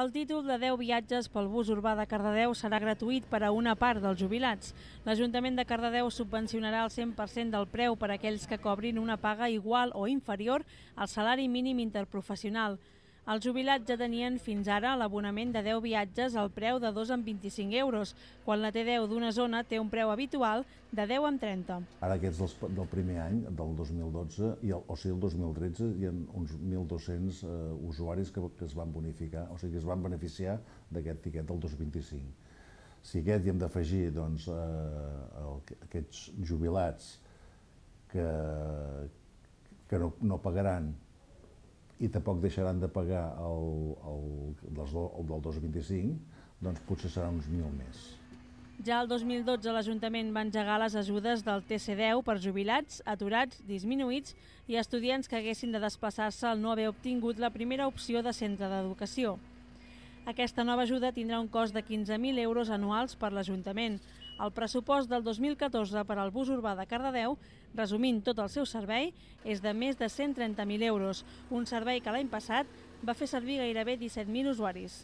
El títol de 10 viatges pel bus urbà de Cardedeu serà gratuït per a una part dels jubilats. L'Ajuntament de Cardedeu subvencionarà el 100% del preu per a aquells que cobrin una paga igual o inferior al salari mínim interprofessional. Els jubilats ja tenien fins ara l'abonament de 10 viatges al preu de 2,25 euros, quan la T10 d'una zona té un preu habitual de 10 amb 30. Ara aquests dels, del primer any, del 2012, i el, o sigui el 2013, hi ha uns 1.200 eh, usuaris que, que es van bonificar, o sigui que es van beneficiar d'aquest tiquet del 225. Si aquest hi hem d'afegir doncs, eh, el, aquests jubilats que, que no, no pagaran i tampoc deixaran de pagar el, el, dels, el del 2025, doncs potser seran uns mil més. Ja el 2012 l'Ajuntament va engegar les ajudes del TC10 per jubilats, aturats, disminuïts i estudiants que haguessin de desplaçar-se al no haver obtingut la primera opció de centre d'educació. Aquesta nova ajuda tindrà un cost de 15.000 euros anuals per l'Ajuntament. El pressupost del 2014 per al bus urbà de Cardedeu, resumint tot el seu servei, és de més de 130.000 euros, un servei que l'any passat va fer servir gairebé 17.000 usuaris.